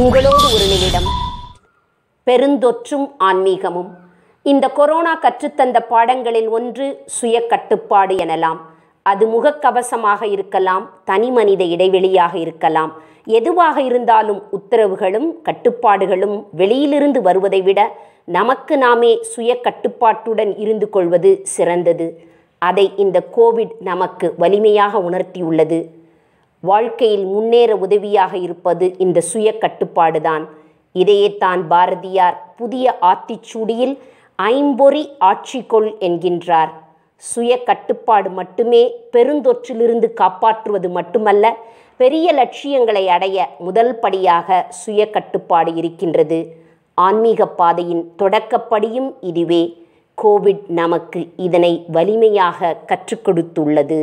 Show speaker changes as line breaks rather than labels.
உங்களோடு ஒரு நிமிடம் பெருந்தொற்றும் ஆன்மீகமும் இந்த கொரோனா கற்றுத்தந்த பாடங்களில் ஒன்று சுய கட்டுப்பாடு எனலாம் அது முகக்கவசமாக இருக்கலாம் தனி மனித இடைவெளியாக இருக்கலாம் எதுவாக இருந்தாலும் உத்தரவுகளும் கட்டுப்பாடுகளும் வெளியிலிருந்து வருவதை விட நமக்கு நாமே சுய கட்டுப்பாட்டுடன் இருந்து கொள்வது சிறந்தது அதை இந்த கோவிட் நமக்கு வலிமையாக உணர்த்தியுள்ளது வாழ்க்கையில் முன்னேற உதவியாக இருப்பது இந்த சுய கட்டுப்பாடுதான் இதையேத்தான் பாரதியார் புதிய ஆத்திச்சூடியில் ஐம்பொறி ஆட்சிக்கொள் என்கின்றார் சுய கட்டுப்பாடு மட்டுமே பெருந்தொற்றிலிருந்து காப்பாற்றுவது மட்டுமல்ல பெரிய லட்சியங்களை அடைய முதல் படியாக சுய கட்டுப்பாடு இருக்கின்றது ஆன்மீக பாதையின் தொடக்கப்படியும் இதுவே கோவிட் நமக்கு இதனை வலிமையாக கற்றுக் கொடுத்துள்ளது